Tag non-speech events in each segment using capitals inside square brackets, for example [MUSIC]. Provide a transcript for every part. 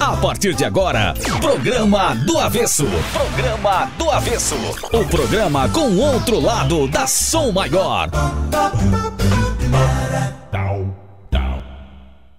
A partir de agora, programa do avesso. Programa do avesso. O programa com outro lado da som maior.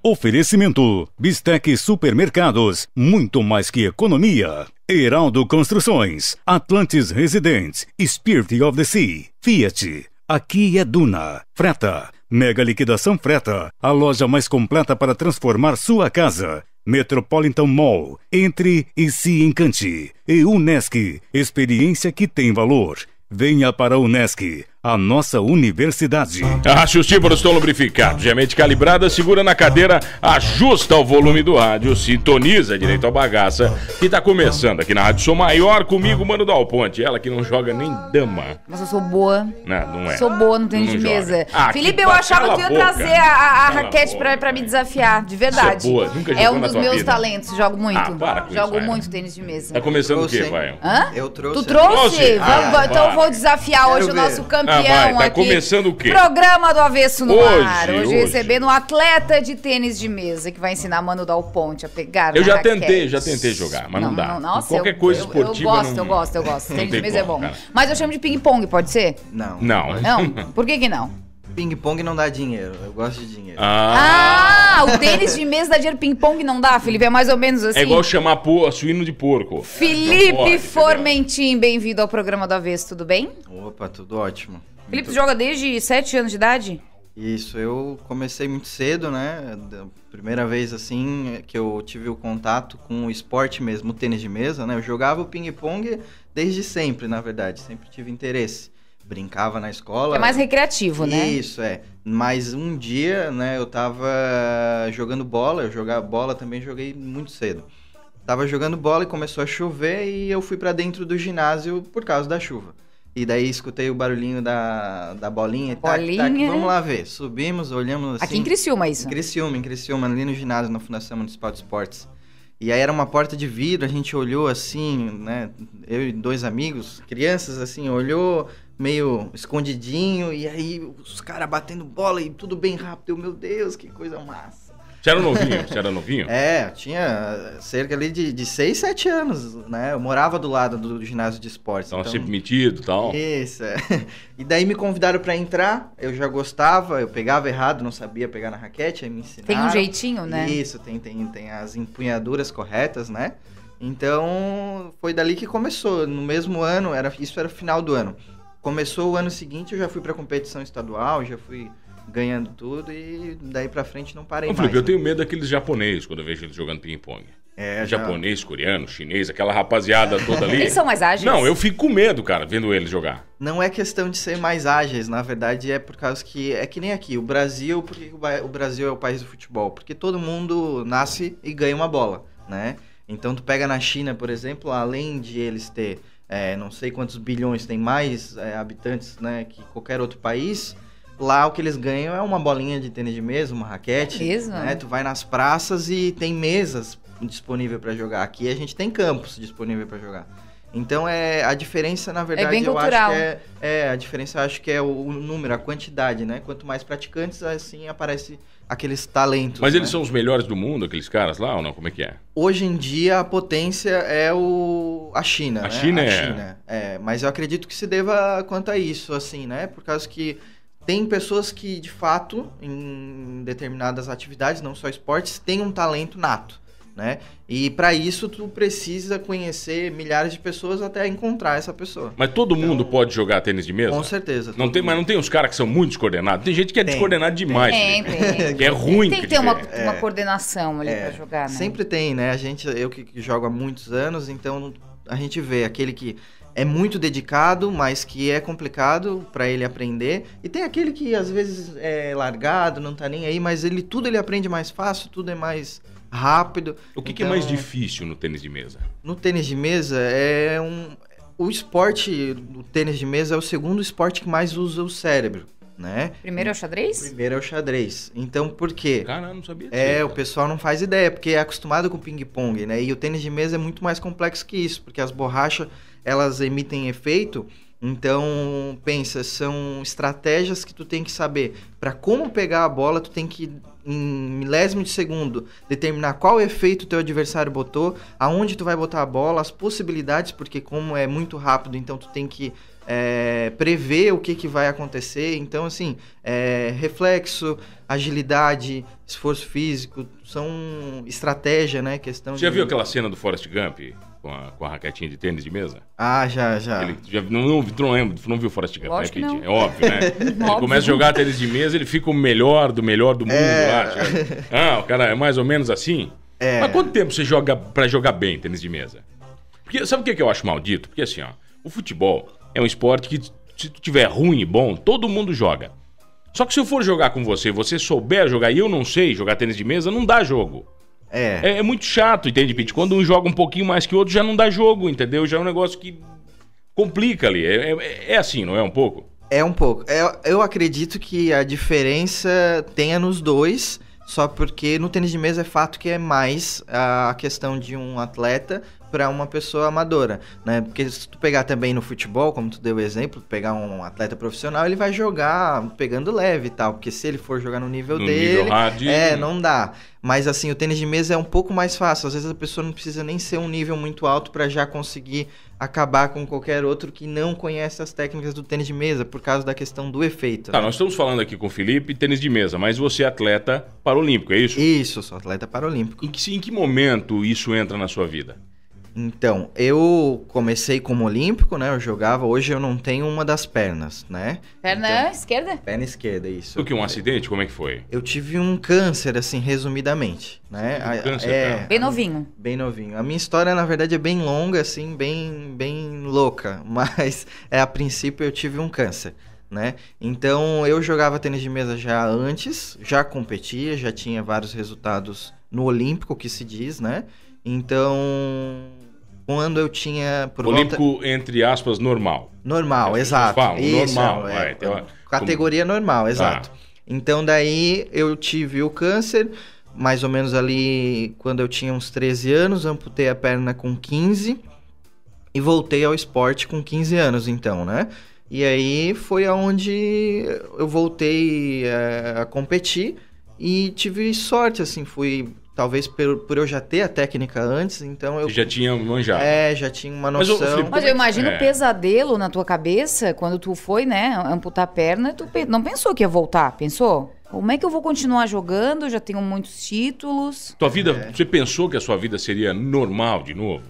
Oferecimento: Bistec Supermercados, muito mais que economia. Heraldo Construções, Atlantis Residentes, Spirit of the Sea, Fiat, Aqui é Duna, Freta. Mega liquidação freta, a loja mais completa para transformar sua casa. Metropolitan Mall, entre e se encante. E Unesc, experiência que tem valor. Venha para a Unesc, a nossa universidade. Ajuste para o lubrificado, geralmente calibrada, segura na cadeira, ajusta o volume do rádio, sintoniza direito a bagaça que tá começando aqui na Rádio Sou Maior comigo, Mano Dal Ponte, ela que não joga nem dama. Nossa, eu sou boa. Não, não é. Sou boa no tênis de mesa. Ah, Felipe, eu achava que ia boca. trazer a, a raquete pra, pra, me desafiar, de verdade. Você é boa, nunca é jogou É um dos meus vida. talentos, jogo ah, muito. Ah, para com jogo isso, muito tênis de mesa. Tá começando o quê, vai? Hã? Eu trouxe. Tu trouxe? Ah, Vamos, então eu vou desafiar Quero hoje ver. o nosso campeão ah, campeão ah, vai, tá aqui. começando o quê? Programa do Avesso no hoje, Ar. Hoje, hoje recebendo um atleta de tênis de mesa que vai ensinar Mano Dal Ponte a pegar Eu já raquete. tentei, já tentei jogar, mas não, não dá. Não, nossa, qualquer eu, coisa esportiva Eu gosto, não... eu gosto, eu gosto. [LAUGHS] tênis de mesa é bom. Cara. Mas eu chamo de ping-pong, pode ser? Não. Não. Não? [LAUGHS] Por que que não? Ping-pong não dá dinheiro. Eu gosto de dinheiro. Ah, ah o tênis de mesa dá dinheiro, ping-pong não dá, Felipe. É mais ou menos assim. É igual assim? chamar por, suíno de porco. Felipe pode, Formentin, bem-vindo ao programa do Avesso, tudo bem? Opa, tudo ótimo. Felipe muito... joga desde 7 anos de idade? Isso, eu comecei muito cedo, né? primeira vez assim que eu tive o contato com o esporte mesmo, o tênis de mesa, né? Eu jogava o ping-pong desde sempre, na verdade, sempre tive interesse brincava na escola. É mais recreativo, né? Isso, é. Mas um dia, né, eu tava jogando bola, eu jogava bola também, joguei muito cedo. Tava jogando bola e começou a chover e eu fui para dentro do ginásio por causa da chuva. E daí escutei o barulhinho da, da bolinha e tal. bolinha. Né? vamos lá ver. Subimos, olhamos assim. Aqui em assim, Criciúma isso. Em Criciúma, em Criciúma, ali no ginásio, na Fundação Municipal de Esportes. E aí era uma porta de vidro, a gente olhou assim, né? Eu e dois amigos, crianças assim, olhou, meio escondidinho, e aí os caras batendo bola e tudo bem rápido. Eu, meu Deus, que coisa massa. Você era novinho? Você era novinho? [LAUGHS] é, eu tinha cerca ali de, de 6, 7 anos, né? Eu morava do lado do ginásio de esportes. Então, então... sempre metido e tal. Isso, é. [LAUGHS] E daí me convidaram para entrar, eu já gostava, eu pegava errado, não sabia pegar na raquete, aí me ensinaram. Tem um jeitinho, né? Isso, tem, tem, tem as empunhaduras corretas, né? Então, foi dali que começou. No mesmo ano, era isso era final do ano começou o ano seguinte, eu já fui para competição estadual, já fui ganhando tudo e daí para frente não parei Ô, Felipe, mais. Eu né? tenho medo daqueles japoneses quando eu vejo eles jogando ping-pong. É, já... Japonês, coreano, chinês, aquela rapaziada toda ali. Eles são mais ágeis? Não, eu fico com medo, cara, vendo eles jogar. Não é questão de ser mais ágeis, na verdade é por causa que é que nem aqui, o Brasil, porque o Brasil é o país do futebol, porque todo mundo nasce e ganha uma bola, né? Então tu pega na China, por exemplo, além de eles ter é, não sei quantos bilhões tem mais é, habitantes né, que qualquer outro país, lá o que eles ganham é uma bolinha de tênis de mesa, uma raquete. É mesmo? Né? Tu vai nas praças e tem mesas disponível para jogar. Aqui a gente tem campos disponível para jogar. Então é a diferença, na é verdade, é bem eu cultural. acho que é, é a diferença acho que é o, o, número, a quantidade, né? Quanto mais praticantes, assim aparece aqueles talentos. Mas eles né? são os melhores do mundo, aqueles caras lá ou não? Como é que é? Hoje em dia a potência é o a China. A né? China a é. China. É, mas eu acredito que se deva quanto a isso, assim, né? Por causa que tem pessoas que de fato em determinadas atividades, não só esportes, têm um talento nato né? E para isso tu precisa conhecer milhares de pessoas até encontrar essa pessoa. Mas todo então, mundo pode jogar tênis de mesa? Com certeza. Não tem, mas não tem uns caras que são muito descoordenados. Tem gente que é tem, descoordenado demais. Tem, né? tem. [LAUGHS] Que é ruim. Tem que ter uma, é, uma coordenação ali é, para jogar, né? Sempre tem, né? A gente, eu que, que jogo há muitos anos, então a gente vê aquele que é muito dedicado, mas que é complicado para ele aprender. E tem aquele que às vezes é largado, não tá nem aí, mas ele tudo ele aprende mais fácil, tudo é mais rápido. O que, então, que, é mais então, difícil no tênis de mesa? No tênis de mesa é um. O esporte do tênis de mesa é o segundo esporte que mais usa o cérebro. Né? Primeiro é o xadrez? Primeiro é o xadrez. Então, por quê? Cara, não sabia é, disso. É, cara. o pessoal não faz ideia, porque é acostumado com ping-pong, né? E o tênis de mesa é muito mais complexo que isso, porque as borrachas, elas emitem efeito então, pensa, são estratégias que tu tem que saber. Para como pegar a bola, tu tem que em milésimo de segundo determinar qual efeito teu adversário botou, aonde tu vai botar a bola, as possibilidades, porque como é muito rápido, então tu tem que é, prever o que, que vai acontecer. Então, assim, é, reflexo, agilidade, esforço físico, são estratégia, né? Questão Você de... já viu aquela cena do Forrest Gump? com a, com a raquetinha de tênis de mesa? Ah, já, já. Ele já não, não, não lembro, não viu Forrest Gump, né, Kid? É óbvio, né? [LAUGHS] ele começa a jogar tênis de mesa, ele fica o melhor do melhor do mundo é... lá. [LAUGHS] Ah, o cara é mais ou menos assim? É. Mas quanto tempo você joga para jogar bem tênis de mesa? Porque sabe o que, que eu acho maldito? Porque assim, ó, o futebol é um esporte que se tu tiver ruim e bom, todo mundo joga. Só que se eu for jogar com você, você souber jogar e eu não sei jogar tênis de mesa, não dá jogo. É. é. é. muito chato, entende, Pete? Quando um joga um pouquinho mais que o outro, já não dá jogo, entendeu? Já é um negócio que complica ali. É, é, é assim, não é um pouco? É um pouco. É, eu acredito que a diferença tenha nos dois só porque no tênis de mesa é fato que é mais a questão de um atleta para uma pessoa amadora, né? Porque se tu pegar também no futebol, como tu deu o exemplo, pegar um atleta profissional, ele vai jogar pegando leve e tal, porque se ele for jogar no nível no dele, nível hard, é, não dá. Mas assim, o tênis de mesa é um pouco mais fácil. Às vezes a pessoa não precisa nem ser um nível muito alto para já conseguir acabar com qualquer outro que não conhece as técnicas do tênis de mesa por causa da questão do efeito. Tá, né? nós estamos falando aqui com o Felipe, tênis de mesa, mas você é atleta paralímpico, é isso? Isso, sou atleta paralímpico. Em que, em que momento isso entra na sua vida? Então, eu comecei como olímpico, né? Eu jogava, hoje eu não tenho uma das pernas, né? Perna então, esquerda? Perna esquerda, isso. O que, um acidente? Como é que foi? Eu tive um câncer, assim, resumidamente, né? Um a, câncer, é, tá. Bem novinho. Bem novinho. A minha história, na verdade, é bem longa, assim, bem, bem louca. [LAUGHS] Mas, é, a princípio, eu tive um câncer. Né? Então eu jogava tênis de mesa já antes, já competia, já tinha vários resultados no Olímpico que se diz, né? Então quando eu tinha. Por volta... entre aspas, normal. Normal, é, exato. Falam, Isso, normal. É, é, categoria como... normal, tá. exato. Ah. Então, daí eu tive o câncer, mais ou menos ali quando eu tinha uns 13 anos, amputei a perna com 15 e voltei ao esporte com 15 anos, então, né? E aí foi aonde eu voltei eh, a competir e tive sorte, assim, fui talvez por, por, eu já ter a técnica antes, então eu... Você já tinha manjado. É, já tinha uma noção. Mas eu, Felipe, Mas eu é imagino o é. um pesadelo na tua cabeça, quando tu foi, né, amputar a perna, tu pe... não pensou que ia voltar, pensou? Como é que eu vou continuar jogando? já tenho muitos títulos. Tua vida, é. você pensou que a sua vida seria normal de novo?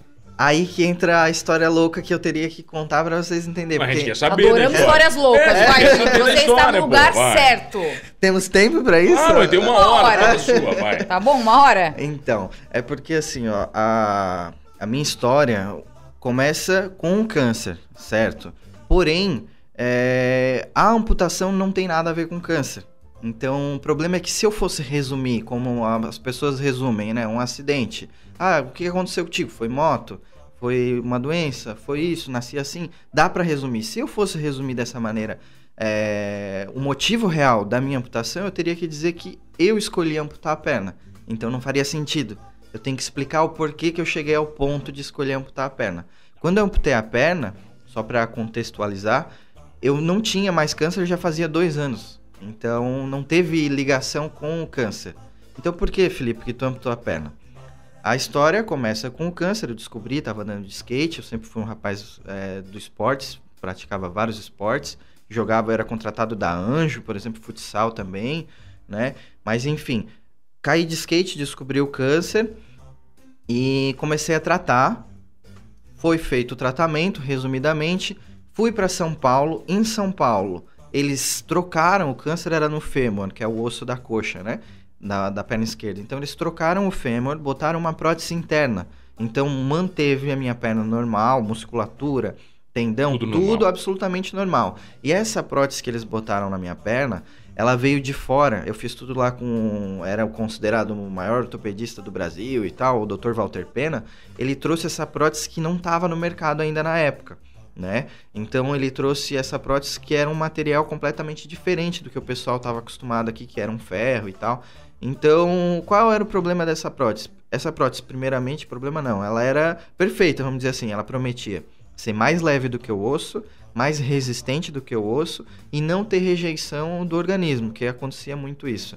Aí que entra a história louca que eu teria que contar para vocês entenderem. Mas a gente quer saber, né, Adoramos né, histórias loucas, é, vai. É. Você está no lugar pô, certo. Temos tempo para isso? Ah, mas tem uma, uma hora, hora. Tá sua, vai. Tá bom, uma hora? Então, é porque assim, ó, a, a minha história começa com o câncer, certo? Porém, é, a amputação não tem nada a ver com câncer. Então, o problema é que se eu fosse resumir, como as pessoas resumem, né? Um acidente. Ah, o que aconteceu contigo? Foi moto? foi uma doença, foi isso, nasci assim. Dá para resumir. Se eu fosse resumir dessa maneira é, o motivo real da minha amputação, eu teria que dizer que eu escolhi amputar a perna. Então não faria sentido. Eu tenho que explicar o porquê que eu cheguei ao ponto de escolher amputar a perna. Quando eu amputei a perna, só para contextualizar, eu não tinha mais câncer já fazia dois anos. Então não teve ligação com o câncer. Então por que, Felipe, que tu amputou a perna? A história começa com o câncer, eu descobri, estava andando de skate, eu sempre fui um rapaz é, do esportes, praticava vários esportes, jogava, era contratado da Anjo, por exemplo, futsal também, né? Mas enfim, caí de skate, descobri o câncer e comecei a tratar. Foi feito o tratamento, resumidamente, fui para São Paulo, em São Paulo, eles trocaram, o câncer era no fêmur, que é o osso da coxa, né? da, da perna esquerda. Então eles trocaram o fêmur, botaram uma prótese interna. Então manteve a minha perna normal, musculatura, tendão, tudo, tudo normal. absolutamente normal. E essa prótese que eles botaram na minha perna, ela veio de fora. Eu fiz tudo lá com. Era considerado o maior ortopedista do Brasil e tal, o Dr. Walter Pena. Ele trouxe essa prótese que não estava no mercado ainda na época. Né? Então ele trouxe essa prótese que era um material completamente diferente do que o pessoal estava acostumado aqui, que era um ferro e tal. Então, qual era o problema dessa prótese? Essa prótese, primeiramente, problema não, ela era perfeita, vamos dizer assim, ela prometia ser mais leve do que o osso, mais resistente do que o osso e não ter rejeição do organismo, que acontecia muito isso.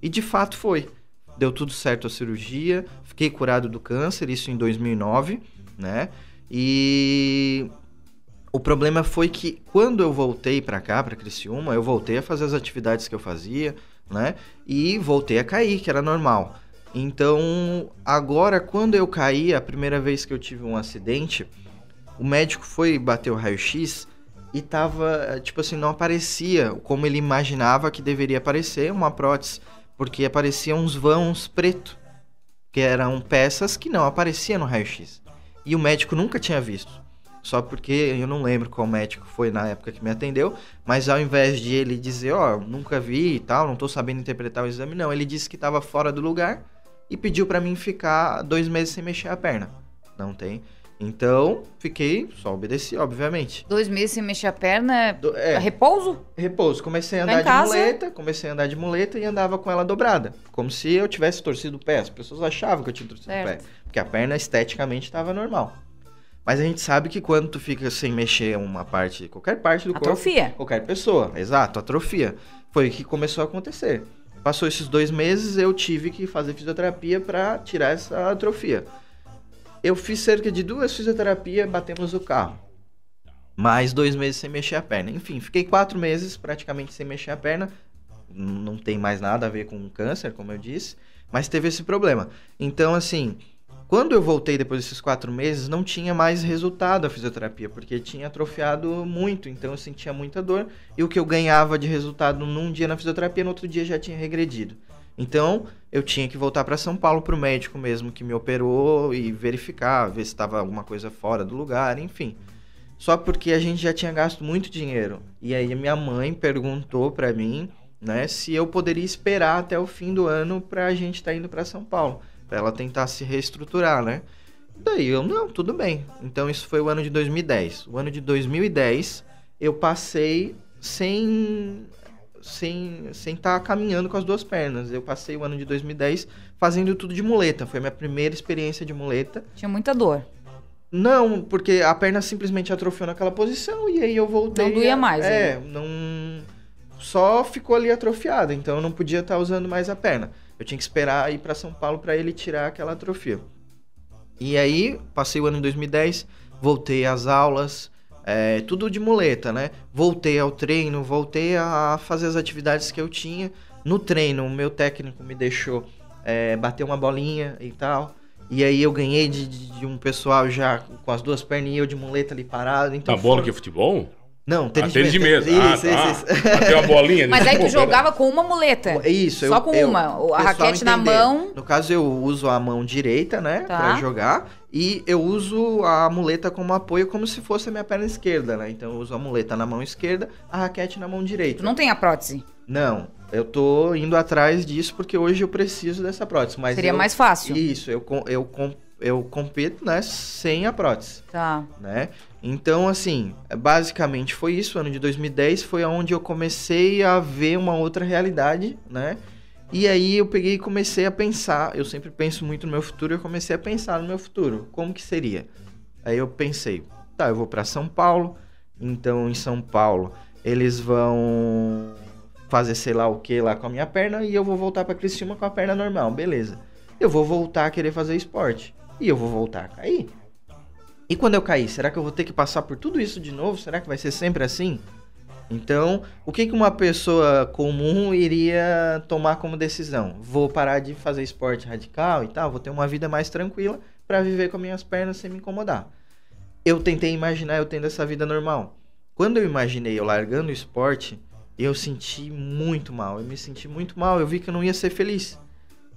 E de fato foi. Deu tudo certo a cirurgia, fiquei curado do câncer, isso em 2009, né? E o problema foi que quando eu voltei para cá, para Criciúma, eu voltei a fazer as atividades que eu fazia, né? E voltei a cair, que era normal. Então, agora quando eu caí, a primeira vez que eu tive um acidente, o médico foi bater o raio-x e tava, tipo assim, não aparecia como ele imaginava que deveria aparecer uma prótese, porque apareciam uns vãos preto, que eram peças que não apareciam no raio-x. E o médico nunca tinha visto só porque eu não lembro qual médico foi na época que me atendeu, mas ao invés de ele dizer, ó, oh, nunca vi e tal, não tô sabendo interpretar o exame, não, ele disse que estava fora do lugar e pediu para mim ficar dois meses sem mexer a perna. Não tem. Então, fiquei, só obedeci, obviamente. Dois meses sem mexer a perna, do, é, repouso? Repouso. Comecei a tá andar de muleta, comecei a andar de muleta e andava com ela dobrada. Como se eu tivesse torcido o pé. As pessoas achavam que eu tinha torcido certo. o pé. Porque a perna esteticamente estava normal. Mas a gente sabe que quando tu fica sem mexer uma parte, qualquer parte do corpo, atrofia. Qualquer pessoa, exato, atrofia. Foi o que começou a acontecer. Passou esses dois meses, eu tive que fazer fisioterapia para tirar essa atrofia. Eu fiz cerca de duas fisioterapias, batemos o carro. Mais dois meses sem mexer a perna. Enfim, fiquei quatro meses praticamente sem mexer a perna. Não tem mais nada a ver com câncer, como eu disse, mas teve esse problema. Então, assim, quando eu voltei depois desses quatro meses, não tinha mais resultado a fisioterapia, porque tinha atrofiado muito, então eu sentia muita dor. E o que eu ganhava de resultado num dia na fisioterapia, no outro dia já tinha regredido. Então eu tinha que voltar para São Paulo para o médico mesmo que me operou e verificar, ver se estava alguma coisa fora do lugar, enfim. Só porque a gente já tinha gasto muito dinheiro. E aí minha mãe perguntou para mim, né, se eu poderia esperar até o fim do ano para a gente estar tá indo para São Paulo para ela tentar se reestruturar, né? Daí eu, não, tudo bem. Então isso foi o ano de 2010. O ano de 2010 eu passei sem sem sem estar tá caminhando com as duas pernas. Eu passei o ano de 2010 fazendo tudo de muleta. Foi a minha primeira experiência de muleta. Tinha muita dor. Não, porque a perna simplesmente atrofiou naquela posição e aí eu voltei. Não doía mais, mais. Né? É, não só ficou ali atrofiada, então eu não podia estar tá usando mais a perna. Eu tinha que esperar ir para São Paulo para ele tirar aquela atrofia. E aí, passei o ano em 2010, voltei às aulas, é, tudo de muleta, né? Voltei ao treino, voltei a fazer as atividades que eu tinha. No treino, o meu técnico me deixou é, bater uma bolinha e tal. E aí eu ganhei de, de, um pessoal já com as duas pernas e eu de muleta ali parado. Então, a tá bola que é futebol? Não, tênis, ah, tênis de mesa. Ah, isso, ah, isso, tá. isso. Bateu a bolinha. Mas aí tu jogava com uma muleta. É isso. Só eu, com eu, uma. A raquete entender. na mão. No caso, eu uso a mão direita, né? Tá. Pra jogar. E eu uso a muleta como apoio, como se fosse a minha perna esquerda, né? Então eu uso a muleta na mão esquerda, a raquete na mão direita. Tu não tem a prótese? Não. Eu tô indo atrás disso porque hoje eu preciso dessa prótese. Mas Seria eu, mais fácil. Isso. Eu, eu, eu eu compito, né, sem a prótese. Tá. Né? Então, assim, basicamente foi isso. O ano de 2010 foi onde eu comecei a ver uma outra realidade, né? E aí eu peguei e comecei a pensar. Eu sempre penso muito no meu futuro. Eu comecei a pensar no meu futuro. Como que seria? Aí eu pensei, tá, eu vou para São Paulo. Então, em São Paulo, eles vão fazer sei lá o que lá com a minha perna e eu vou voltar para Cristina com a perna normal, beleza? Eu vou voltar a querer fazer esporte e eu vou voltar a cair. E quando eu cair, será que eu vou ter que passar por tudo isso de novo? Será que vai ser sempre assim? Então, o que, que uma pessoa comum iria tomar como decisão? Vou parar de fazer esporte radical e tal, vou ter uma vida mais tranquila para viver com minhas pernas sem me incomodar. Eu tentei imaginar eu tendo essa vida normal. Quando eu imaginei eu largando o esporte, eu senti muito mal. Eu me senti muito mal, eu vi que eu não ia ser feliz.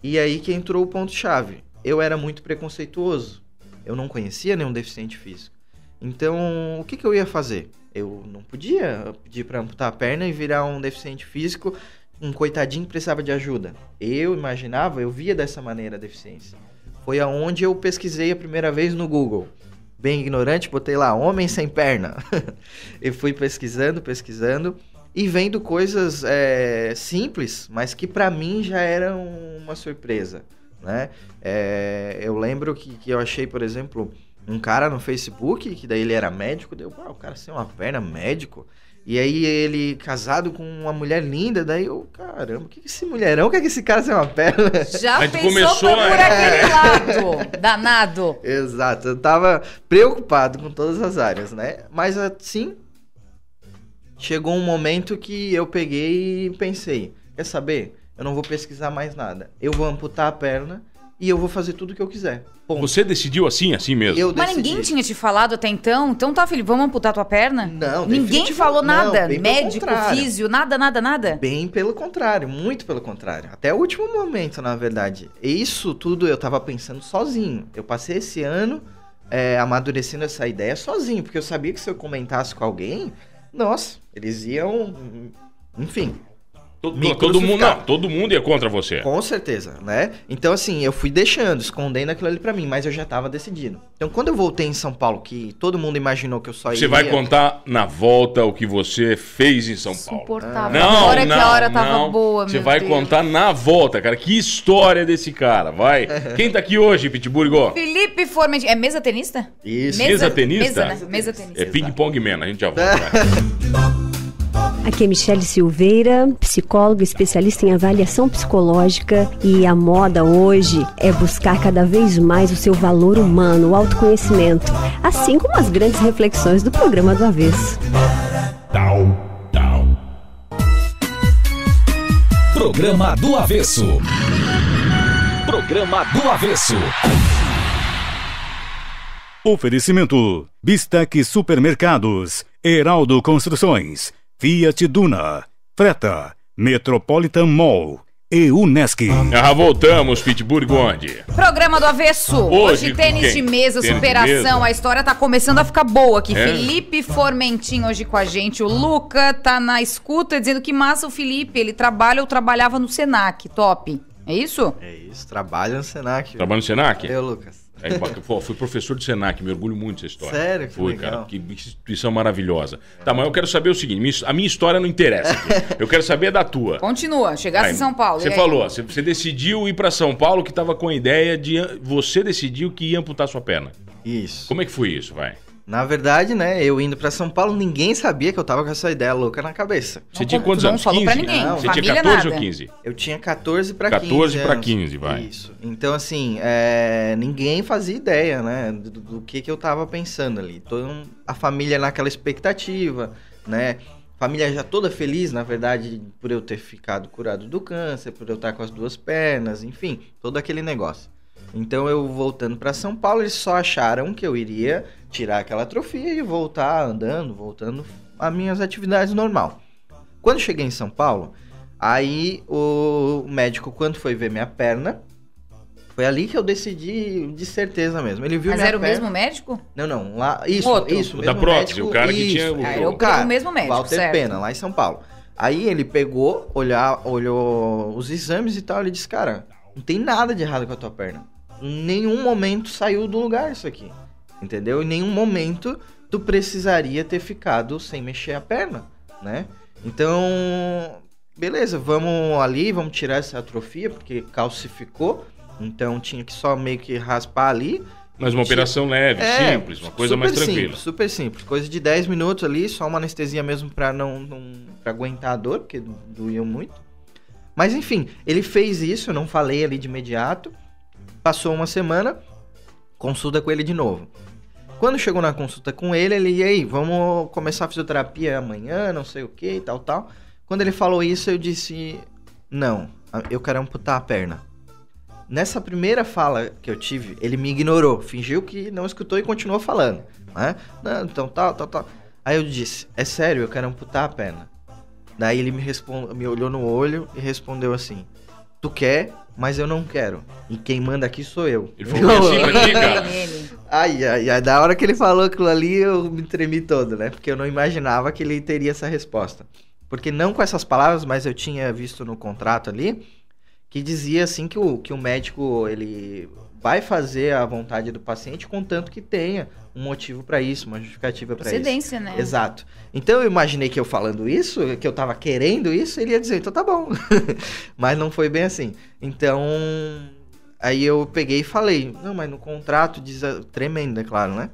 E aí que entrou o ponto-chave eu era muito preconceituoso. Eu não conhecia nenhum deficiente físico. Então, o que, que eu ia fazer? Eu não podia pedir para amputar a perna e virar um deficiente físico, um coitadinho que precisava de ajuda. Eu imaginava, eu via dessa maneira a deficiência. Foi aonde eu pesquisei a primeira vez no Google bem ignorante, botei lá homem sem perna. [LAUGHS] eu fui pesquisando, pesquisando e vendo coisas é, simples, mas que para mim já era uma surpresa né? É, eu lembro que, que eu achei, por exemplo, um cara no Facebook, que daí ele era médico, deu, o cara sem uma perna médico. E aí ele casado com uma mulher linda, daí eu, caramba, o que, que esse mulherão, o que, é que esse cara sem uma perna? Já aí pensou começou por, aquele é. lado, danado. [LAUGHS] Exato, eu tava preocupado com todas as áreas, né? Mas assim, chegou um momento que eu peguei e pensei, quer saber? Eu não vou pesquisar mais nada. Eu vou amputar a perna e eu vou fazer tudo o que eu quiser. Ponto. Você decidiu assim, assim mesmo? Eu Mas decidi. ninguém tinha te falado até então. Então tá, filho. vamos amputar tua perna? Não, Ninguém falou nada? Não, Médico, físio, nada, nada, nada? Bem pelo contrário, muito pelo contrário. Até o último momento, na verdade. Isso tudo eu tava pensando sozinho. Eu passei esse ano é, amadurecendo essa ideia sozinho, porque eu sabia que se eu comentasse com alguém, nossa, eles iam. Enfim, Todo, todo mundo, não, todo mundo ia contra você. Com certeza, né? Então, assim, eu fui deixando, escondendo aquilo ali para mim, mas eu já tava decidido. Então, quando eu voltei em São Paulo, que todo mundo imaginou que eu só ia. Você vai contar na volta o que você fez em São Paulo. Não, hora não, que a hora tava não. boa, Você vai Deus. contar na volta, cara. Que história desse cara, vai. [LAUGHS] Quem tá aqui hoje, Pitburgo? Felipe Formentini. É mesa tenista? Isso. Mesa, mesa tenista? Mesa, né? mesa tenista. É ping-pong man, a gente já volta. [LAUGHS] Aqui é Michelle Silveira, psicóloga especialista em avaliação psicológica e a moda hoje é buscar cada vez mais o seu valor humano, o autoconhecimento, assim como as grandes reflexões do programa do Avesso. Down, down. Programa do Avesso. Programa do Avesso. Oferecimento: Bistec Supermercados, Heraldo Construções. Fiat Duna, Freta, Metropolitan Mall e Unesc. Ah, voltamos, Pete Burgonde. Programa do Avesso. Hoje, hoje tênis quem? de mesa, tênis superação. De mesa. A história tá começando a ficar boa aqui. É? Felipe Formentinho hoje com a gente. O Luca tá na escuta dizendo que massa o Felipe. Ele trabalha ou trabalhava no Senac. Top. É isso? É isso. Trabalha no Senac. Trabalha no Senac? Eu, Lucas. É Pô, fui professor de Senac, me orgulho muito dessa história. Sério? Que fui, legal. cara. Que instituição maravilhosa. Tá, mas eu quero saber o seguinte: a minha história não interessa. Aqui. [LAUGHS] Eu quero saber da tua. Continua, chegasse em São Paulo. Você falou, você, você decidiu ir para São Paulo que estava com a ideia de. Você decidiu que ia amputar sua perna. Isso. Como é que foi isso, vai? Na verdade, né, eu indo para São Paulo, ninguém sabia que eu tava com essa ideia louca na cabeça. Não, Você tinha quantos não anos? Não falou 15? pra ninguém. Não, Você tinha 14 nada. ou 15? Eu tinha 14 para 15 14 para 15, vai. Isso. Então, assim, é... ninguém fazia ideia, né, do, do, que que eu tava pensando ali. Todo A família naquela expectativa, né, família já toda feliz, na verdade, por eu ter ficado curado do câncer, por eu estar com as duas pernas, enfim, todo aquele negócio. Então eu voltando para São Paulo, eles só acharam que eu iria tirar aquela atrofia e voltar andando, voltando às minhas atividades normal. Quando cheguei em São Paulo, aí o médico quando foi ver minha perna, foi ali que eu decidi de certeza mesmo. Ele viu Mas minha era o mesmo médico? Não, não. Lá, isso, Outro. isso. da prótese, médico, o cara isso, que tinha... O, ah, era o, cara, o mesmo médico, Walter certo. Pena, lá em São Paulo. Aí ele pegou, olhar, olhou os exames e tal, ele disse, cara, não tem nada de errado com a tua perna. Em nenhum momento saiu do lugar isso aqui. Entendeu? Em nenhum momento tu precisaria ter ficado sem mexer a perna, né? Então, beleza, vamos ali, vamos tirar essa atrofia, porque calcificou. Então tinha que só meio que raspar ali. Mas uma operação leve, é, simples, uma coisa mais tranquila. Simples, super simples, coisa de 10 minutos ali, só uma anestesia mesmo para não, não pra aguentar a dor, porque doía muito. Mas enfim, ele fez isso, eu não falei ali de imediato. Passou uma semana, consulta com ele de novo. Quando chegou na consulta com ele, ele, e aí, vamos começar a fisioterapia amanhã, não sei o que, tal, tal. Quando ele falou isso, eu disse, não, eu quero amputar a perna. Nessa primeira fala que eu tive, ele me ignorou, fingiu que não escutou e continuou falando, né? Não, então tal, tal, tal. Aí eu disse, é sério, eu quero amputar a perna. Daí ele me, responde, me olhou no olho e respondeu assim: Tu quer, mas eu não quero. E quem manda aqui sou eu. Ele falou assim pra [LAUGHS] Ai, ai, ai. Da hora que ele falou aquilo ali, eu me tremi todo, né? Porque eu não imaginava que ele teria essa resposta. Porque não com essas palavras, mas eu tinha visto no contrato ali que dizia assim que o, que o médico ele vai fazer a vontade do paciente, contanto que tenha um motivo para isso, uma justificativa para isso. Precedência, né? Exato. Então eu imaginei que eu falando isso, que eu estava querendo isso, ele ia dizer, então tá bom. [LAUGHS] mas não foi bem assim. Então, aí eu peguei e falei, não, mas no contrato diz, a... tremendo, é claro, né?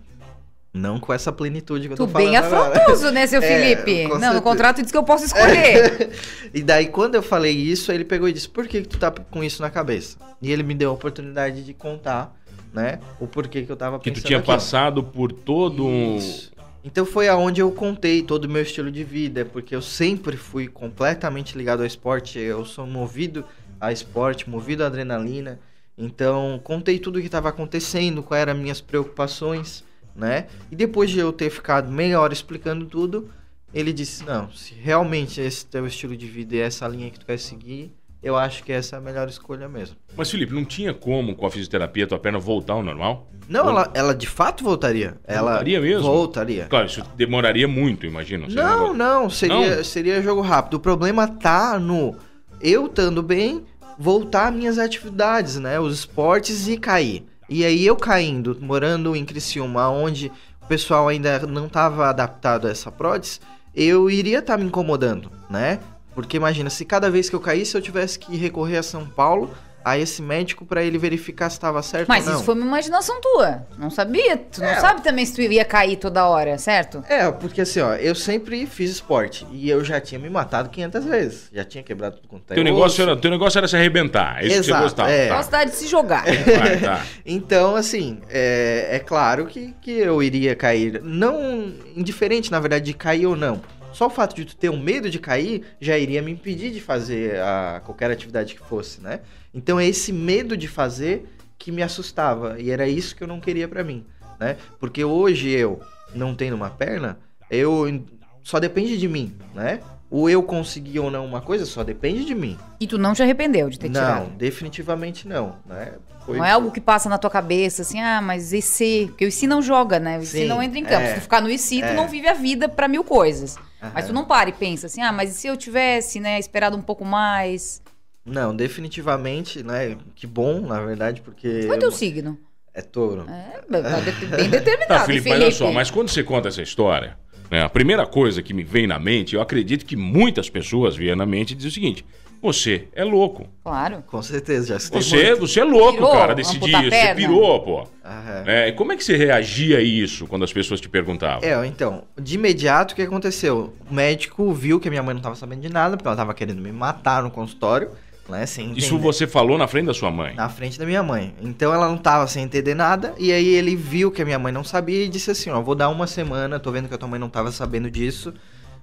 Não com essa plenitude que tu eu tô falando. Tu bem afrontoso, né, seu [LAUGHS] é, Felipe? Não, no contrato diz que eu posso escolher. [LAUGHS] e daí, quando eu falei isso, ele pegou e disse: Por que, que tu tá com isso na cabeça? E ele me deu a oportunidade de contar, né, o porquê que eu tava pensando. Que tu tinha aqui. passado por todo isso. um. Então foi aonde eu contei todo o meu estilo de vida, porque eu sempre fui completamente ligado ao esporte, eu sou movido a esporte, movido a adrenalina. Então contei tudo o que estava acontecendo, quais eram minhas preocupações né? E depois de eu ter ficado meia hora explicando tudo, ele disse: Não, se realmente esse teu estilo de vida e essa linha que tu quer seguir, eu acho que essa é a melhor escolha mesmo. Mas, Felipe, não tinha como com a fisioterapia tua perna voltar ao normal? Não, ela, ela de fato voltaria. Ela voltaria mesmo? Voltaria. Claro, isso demoraria muito, imagino. Não, não, não, seria, não? seria jogo rápido. O problema tá no eu estando bem, voltar às minhas atividades, né? Os esportes e cair. E aí eu caindo, morando em Criciúma, onde o pessoal ainda não estava adaptado a essa prótese, eu iria estar tá me incomodando, né? Porque imagina, se cada vez que eu caísse eu tivesse que recorrer a São Paulo a esse médico para ele verificar se estava certo Mas ou não. Mas isso foi uma imaginação tua. Não sabia. Tu é. não sabe também se tu ia cair toda hora, certo? É, porque assim, ó, eu sempre fiz esporte e eu já tinha me matado 500 vezes. Já tinha quebrado tudo quanto é teu negócio era Teu negócio era se arrebentar. É isso Exato, que você gostava. É. Tá. Gostava de se jogar. [LAUGHS] Vai, tá. [LAUGHS] então, assim, é, é claro que, que eu iria cair. Não indiferente, na verdade, de cair ou não. Só o fato de tu ter um medo de cair já iria me impedir de fazer a, qualquer atividade que fosse, né? Então é esse medo de fazer que me assustava e era isso que eu não queria para mim, né? Porque hoje eu não tendo uma perna, eu só depende de mim, né? O eu consegui ou não uma coisa só depende de mim. E tu não te arrependeu de ter não, tirado? Não, definitivamente não, né? Foi... Não é algo que passa na tua cabeça assim, ah, mas e se? Porque o esse se não joga, né? O esse se não entra em campo. É, se tu ficar no e se, é. tu não é. vive a vida para mil coisas. Aham. Mas tu não para e pensa assim, ah, mas e se eu tivesse, né, esperado um pouco mais? Não, definitivamente, né? Que bom, na verdade, porque. Qual é teu signo? É touro. É, tá bem determinado. tá, Felipe, Felipe, mas olha só, mas quando você conta essa história, né, a primeira coisa que me vem na mente, eu acredito que muitas pessoas vêm na mente e dizem o seguinte: você é louco. Claro. Com certeza, já se você, muito. você é louco, pirou, cara, desse dia. Você pirou, pô. Aham. É, como é que você reagia a isso quando as pessoas te perguntavam? É, então, de imediato o que aconteceu? O médico viu que a minha mãe não estava sabendo de nada, porque ela estava querendo me matar no consultório. Né, Isso você falou na frente da sua mãe? Na frente da minha mãe. Então ela não estava sem entender nada, e aí ele viu que a minha mãe não sabia e disse assim: Ó, vou dar uma semana, tô vendo que a tua mãe não estava sabendo disso,